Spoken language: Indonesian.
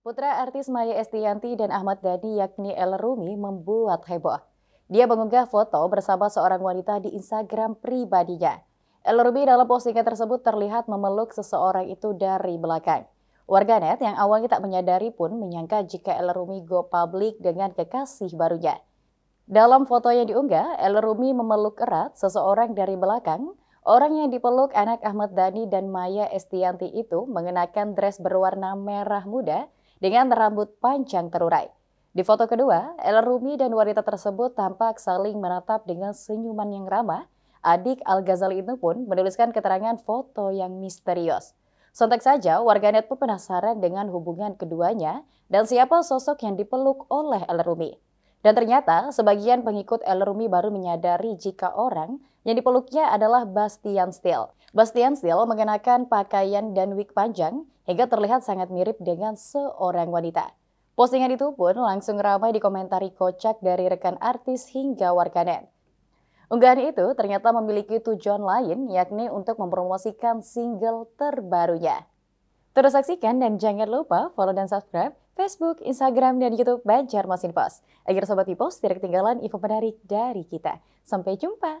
Putra artis Maya Estianti dan Ahmad Dhani yakni El Rumi membuat heboh. Dia mengunggah foto bersama seorang wanita di Instagram pribadinya. El Rumi dalam postingan tersebut terlihat memeluk seseorang itu dari belakang. Warganet yang awalnya tak menyadari pun menyangka jika El Rumi go public dengan kekasih barunya. Dalam foto yang diunggah, El Rumi memeluk erat seseorang dari belakang. Orang yang dipeluk anak Ahmad Dhani dan Maya Estianti itu mengenakan dress berwarna merah muda dengan rambut panjang terurai. Di foto kedua, El Rumi dan wanita tersebut tampak saling menatap dengan senyuman yang ramah. Adik Al-Ghazali itu pun menuliskan keterangan foto yang misterius. Sontak saja, warganet pun penasaran dengan hubungan keduanya dan siapa sosok yang dipeluk oleh El Rumi. Dan ternyata, sebagian pengikut El Rumi baru menyadari jika orang yang dipeluknya adalah Bastian Steele. Bastian Steele mengenakan pakaian dan wig panjang hingga terlihat sangat mirip dengan seorang wanita. Postingan itu pun langsung ramai dikomentari kocak dari rekan artis hingga warganet. Unggahan itu ternyata memiliki tujuan lain yakni untuk mempromosikan single terbarunya. Terus saksikan dan jangan lupa follow dan subscribe Facebook, Instagram, dan Youtube Banjarmasin Post. Agar Sobat Pipos tidak ketinggalan info menarik dari kita. Sampai jumpa!